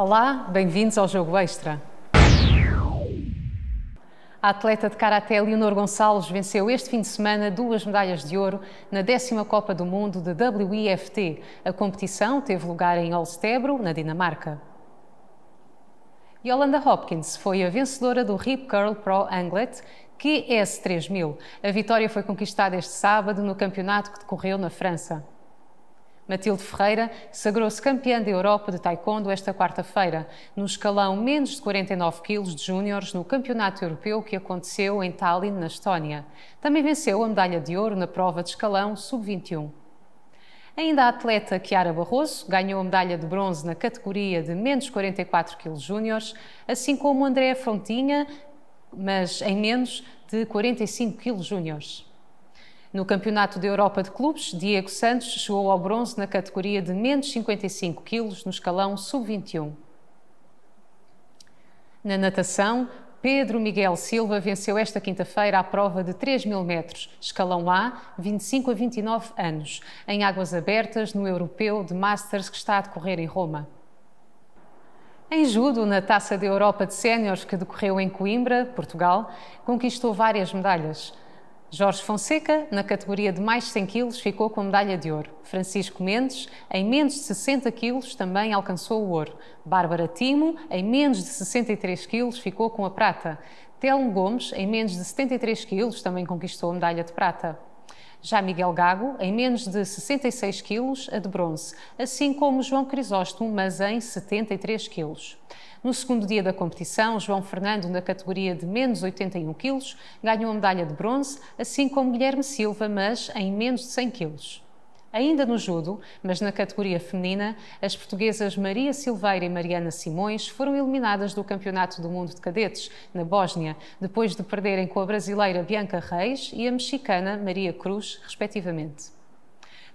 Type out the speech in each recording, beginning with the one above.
Olá, bem-vindos ao Jogo Extra. A atleta de karaté Leonor Gonçalves venceu este fim de semana duas medalhas de ouro na décima Copa do Mundo de WIFT. A competição teve lugar em Olstebro, na Dinamarca. Yolanda Hopkins foi a vencedora do Rip Curl Pro Anglet QS3000. A vitória foi conquistada este sábado no campeonato que decorreu na França. Matilde Ferreira sagrou-se campeã da Europa de Taekwondo esta quarta-feira, no escalão menos de 49 quilos de júniores no Campeonato Europeu que aconteceu em Tallinn, na Estónia. Também venceu a medalha de ouro na prova de escalão sub-21. Ainda a atleta Chiara Barroso ganhou a medalha de bronze na categoria de menos 44 kg júniores, assim como Andréa Frontinha, mas em menos de 45 kg júniores. No Campeonato da Europa de Clubes, Diego Santos chegou ao bronze na categoria de menos 55 quilos no escalão sub-21. Na natação, Pedro Miguel Silva venceu esta quinta-feira a prova de 3 mil metros, escalão A, 25 a 29 anos, em águas abertas no europeu de Masters que está a decorrer em Roma. Em judo, na Taça da Europa de Séniores que decorreu em Coimbra, Portugal, conquistou várias medalhas. Jorge Fonseca, na categoria de mais 100 quilos, ficou com a medalha de ouro. Francisco Mendes, em menos de 60 quilos, também alcançou o ouro. Bárbara Timo, em menos de 63 quilos, ficou com a prata. Telmo Gomes, em menos de 73 quilos, também conquistou a medalha de prata. Já Miguel Gago, em menos de 66 quilos, a de bronze, assim como João Crisóstomo, mas em 73 quilos. No segundo dia da competição, João Fernando, na categoria de menos 81 quilos, ganhou a medalha de bronze, assim como Guilherme Silva, mas em menos de 100 quilos. Ainda no judo, mas na categoria feminina, as portuguesas Maria Silveira e Mariana Simões foram eliminadas do Campeonato do Mundo de Cadetes, na Bósnia, depois de perderem com a brasileira Bianca Reis e a mexicana Maria Cruz, respectivamente.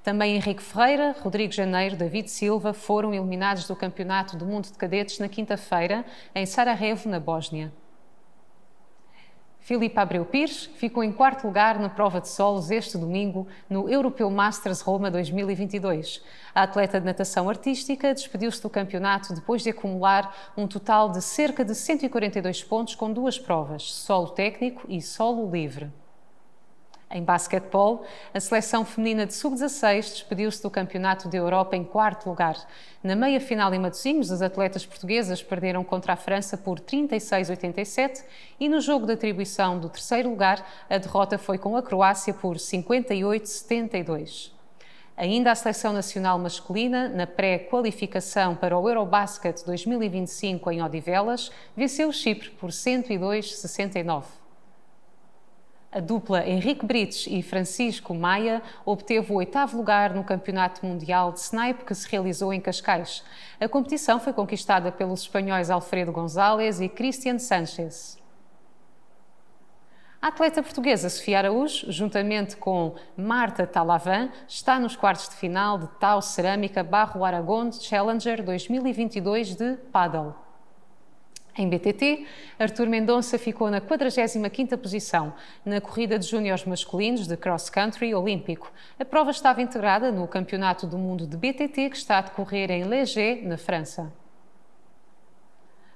Também Henrique Ferreira, Rodrigo Janeiro, David Silva foram eliminados do Campeonato do Mundo de Cadetes na quinta-feira, em Sarajevo, na Bósnia. Filipe Abreu Pires ficou em quarto lugar na prova de solos este domingo no Europeu Masters Roma 2022. A atleta de natação artística despediu-se do campeonato depois de acumular um total de cerca de 142 pontos com duas provas, solo técnico e solo livre. Em basquetebol, a seleção feminina de sub-16 despediu-se do Campeonato da Europa em quarto lugar. Na meia-final em Matosinhos, as atletas portuguesas perderam contra a França por 36-87 e no jogo de atribuição do terceiro lugar, a derrota foi com a Croácia por 58-72. Ainda a seleção nacional masculina, na pré-qualificação para o Eurobasket 2025 em Odivelas, venceu o Chipre por 102-69. A dupla Henrique Brites e Francisco Maia obteve o oitavo lugar no Campeonato Mundial de Snipe que se realizou em Cascais. A competição foi conquistada pelos espanhóis Alfredo González e Cristian Sánchez. A atleta portuguesa Sofia Araújo, juntamente com Marta Talavan, está nos quartos de final de Tau Cerâmica Barro Aragão Challenger 2022 de Paddle. Em BTT, Artur Mendonça ficou na 45ª posição na corrida de júniores masculinos de cross country olímpico. A prova estava integrada no Campeonato do Mundo de BTT que está a decorrer em Leger, na França.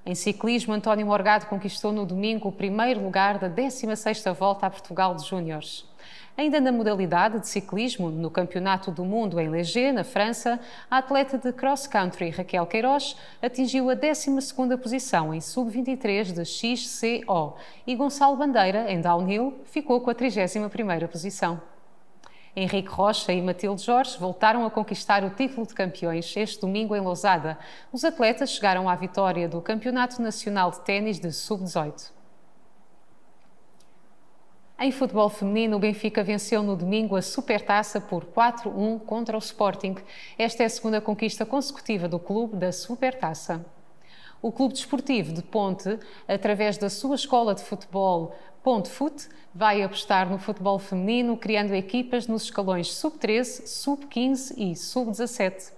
Em ciclismo, António Morgado conquistou no domingo o primeiro lugar da 16ª Volta a Portugal de Júniores. Ainda na modalidade de ciclismo, no Campeonato do Mundo em Leger, na França, a atleta de cross-country Raquel Queiroz atingiu a 12ª posição em sub-23 de XCO e Gonçalo Bandeira, em downhill, ficou com a 31ª posição. Henrique Rocha e Matilde Jorge voltaram a conquistar o título de campeões este domingo em Lousada. Os atletas chegaram à vitória do Campeonato Nacional de Ténis de Sub-18. Em futebol feminino, o Benfica venceu no domingo a Supertaça por 4-1 contra o Sporting. Esta é a segunda conquista consecutiva do clube da Supertaça. O Clube Desportivo de Ponte, através da sua escola de futebol Ponte Fute, vai apostar no futebol feminino, criando equipas nos escalões Sub-13, Sub-15 e Sub-17.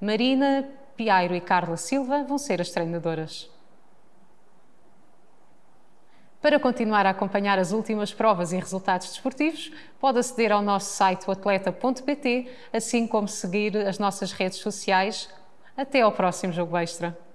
Marina, Piairo e Carla Silva vão ser as treinadoras. Para continuar a acompanhar as últimas provas e resultados desportivos, pode aceder ao nosso site oatleta.pt, assim como seguir as nossas redes sociais. Até ao próximo Jogo Extra!